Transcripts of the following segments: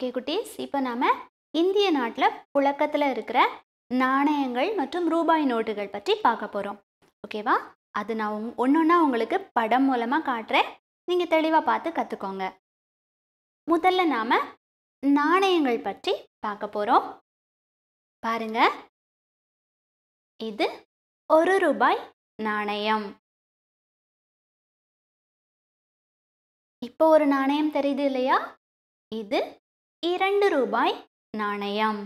okay குட்டீஸ் இப்போ நாம் இந்திய நாட்டில் புழக்கத்தில் இருக்கிற நாணயங்கள் மற்றும் ரூபாய் நோட்டுகள் பற்றி பார்க்க போகிறோம் ஓகேவா அது நான் உங் ஒன்றுன்னா உங்களுக்கு படம் மூலமாக காட்டுறேன் நீங்கள் தெளிவாக பார்த்து கற்றுக்கோங்க முதல்ல நாம் நாணயங்கள் பற்றி பார்க்க போகிறோம் பாருங்க இது ஒரு ரூபாய் நாணயம் இப்போ ஒரு நாணயம் தெரியுது இல்லையா இது இரண்டு ரூபாய் நாணயம்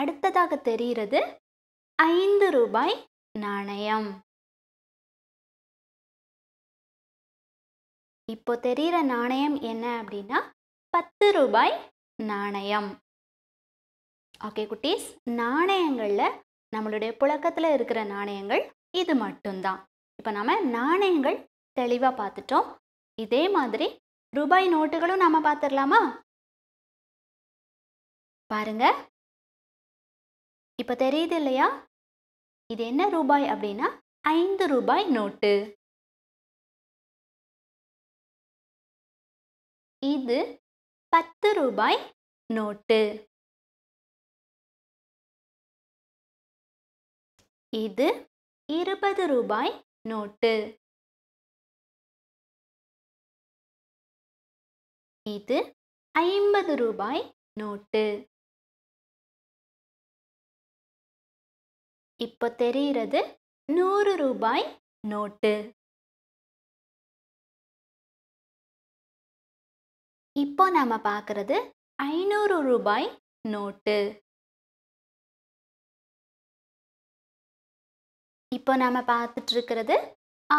அடுத்ததாக தெரிகிறது ஐந்து ரூபாய் நாணயம் இப்போ தெரிகிற நாணயம் என்ன அப்படின்னா பத்து ரூபாய் நாணயம் ஓகே குட்டீஸ் நாணயங்களில் நம்மளுடைய புழக்கத்தில் இருக்கிற நாணயங்கள் இது மட்டும்தான் இப்போ நம்ம நாணயங்கள் தெளிவாக பார்த்துட்டோம் இதே மாதிரி ரூபாய் நோட்டுகளும் நாம பார்த்துடலாமா பாருங்க இப்போ தெரியுது இல்லையா இது என்ன ரூபாய் அப்படின்னா ஐந்து ரூபாய் நோட்டு இது பத்து ரூபாய் நோட்டு இது இருபது ரூபாய் நோட்டு இது ஐம்பது ரூபாய் நோட்டு இப்போ தெரிகிறது நூறு ரூபாய் நோட்டு இப்போ நாம பார்க்கறது ஐநூறு ரூபாய் நோட்டு இப்போ நாம பார்த்துட்டு இருக்கிறது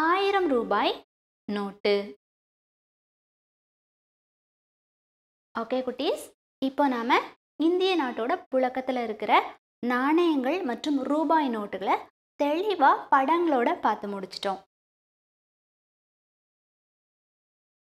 ஆயிரம் ரூபாய் நோட்டு ஓகே குட்டீஸ் இப்போ நாம் இந்திய நாட்டோட புழக்கத்தில் இருக்கிற நாணயங்கள் மற்றும் ரூபாய் நோட்டுகளை தெளிவாக படங்களோட பார்த்து முடிச்சிட்டோம்